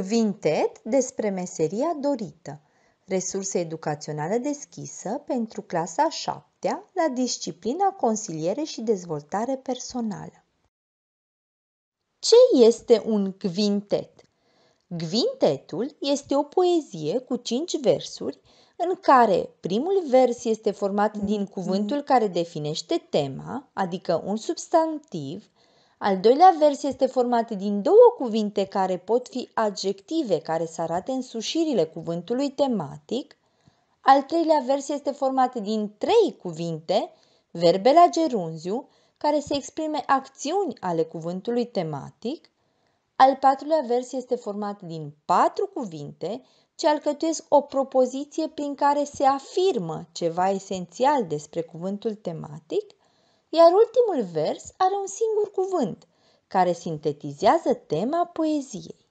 Quintet despre meseria dorită. Resurse educaționale deschisă pentru clasa 7 la disciplina consiliere și dezvoltare personală. Ce este un quintet? Cvintetul este o poezie cu cinci versuri în care primul vers este format din mm-hmm. cuvântul care definește tema, adică un substantiv, al doilea vers este format din două cuvinte care pot fi adjective care să arate însușirile cuvântului tematic. Al treilea vers este format din trei cuvinte, verbe la gerunziu, care să exprime acțiuni ale cuvântului tematic. Al patrulea vers este format din patru cuvinte ce alcătuiesc o propoziție prin care se afirmă ceva esențial despre cuvântul tematic – iar ultimul vers are un singur cuvânt care sintetizează tema poeziei.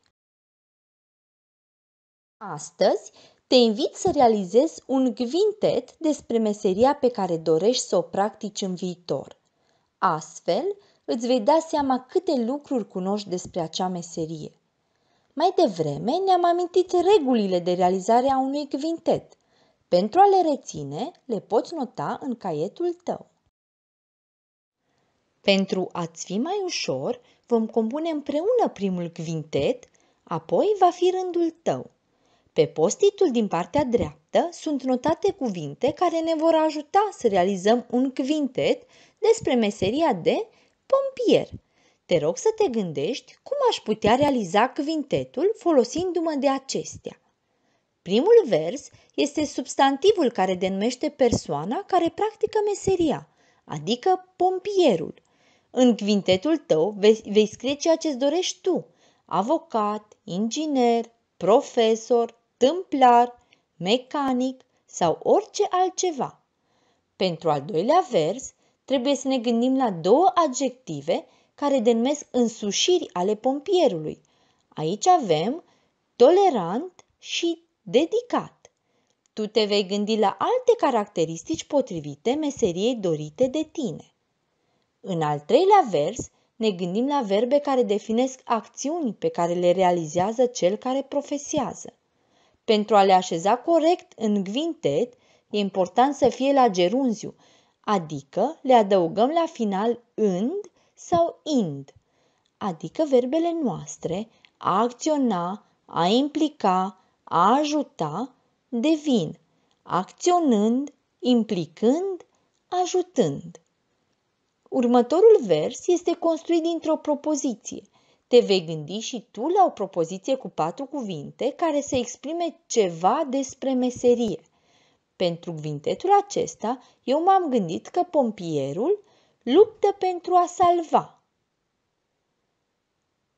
Astăzi te invit să realizezi un gvintet despre meseria pe care dorești să o practici în viitor. Astfel, îți vei da seama câte lucruri cunoști despre acea meserie. Mai devreme ne-am amintit regulile de realizare a unui gvintet. Pentru a le reține, le poți nota în caietul tău. Pentru a-ți fi mai ușor, vom compune împreună primul quintet, apoi va fi rândul tău. Pe postitul din partea dreaptă sunt notate cuvinte care ne vor ajuta să realizăm un quintet despre meseria de pompier. Te rog să te gândești cum aș putea realiza quintetul folosindu-mă de acestea. Primul vers este substantivul care denumește persoana care practică meseria, adică pompierul. În quintetul tău vei, vei scrie ceea ce ți dorești tu. Avocat, inginer, profesor, tâmplar, mecanic sau orice altceva. Pentru al doilea vers, trebuie să ne gândim la două adjective care denumesc însușiri ale pompierului. Aici avem tolerant și dedicat. Tu te vei gândi la alte caracteristici potrivite meseriei dorite de tine. În al treilea vers, ne gândim la verbe care definesc acțiuni pe care le realizează cel care profesează. Pentru a le așeza corect în gvintet, e important să fie la gerunziu, adică le adăugăm la final înd sau ind, adică verbele noastre a acționa, a implica, a ajuta devin acționând, implicând, ajutând. Următorul vers este construit dintr-o propoziție. Te vei gândi și tu la o propoziție cu patru cuvinte care să exprime ceva despre meserie. Pentru cuvintetul acesta, eu m-am gândit că pompierul luptă pentru a salva.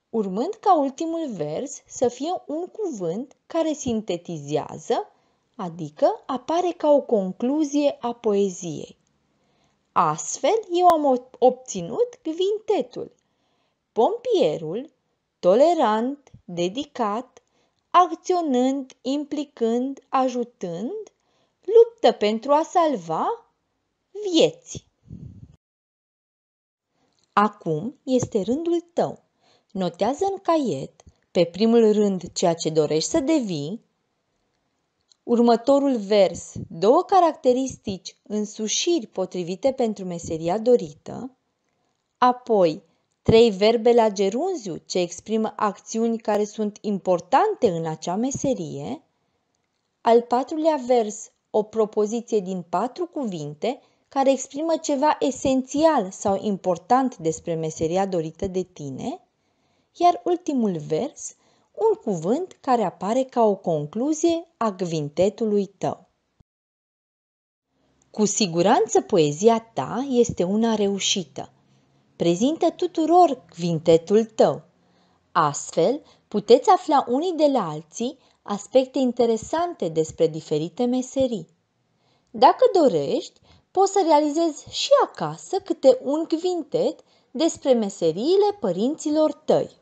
Urmând ca ultimul vers să fie un cuvânt care sintetizează, adică apare ca o concluzie a poeziei. Astfel, eu am obținut quintetul. Pompierul, tolerant, dedicat, acționând, implicând, ajutând, luptă pentru a salva vieți. Acum este rândul tău. Notează în caiet, pe primul rând, ceea ce dorești să devii, Următorul vers, două caracteristici însușiri potrivite pentru meseria dorită, apoi trei verbe la gerunziu ce exprimă acțiuni care sunt importante în acea meserie, al patrulea vers, o propoziție din patru cuvinte care exprimă ceva esențial sau important despre meseria dorită de tine, iar ultimul vers, un cuvânt care apare ca o concluzie a gvintetului tău. Cu siguranță poezia ta este una reușită. Prezintă tuturor gvintetul tău. Astfel, puteți afla unii de la alții aspecte interesante despre diferite meserii. Dacă dorești, poți să realizezi și acasă câte un gvintet despre meseriile părinților tăi.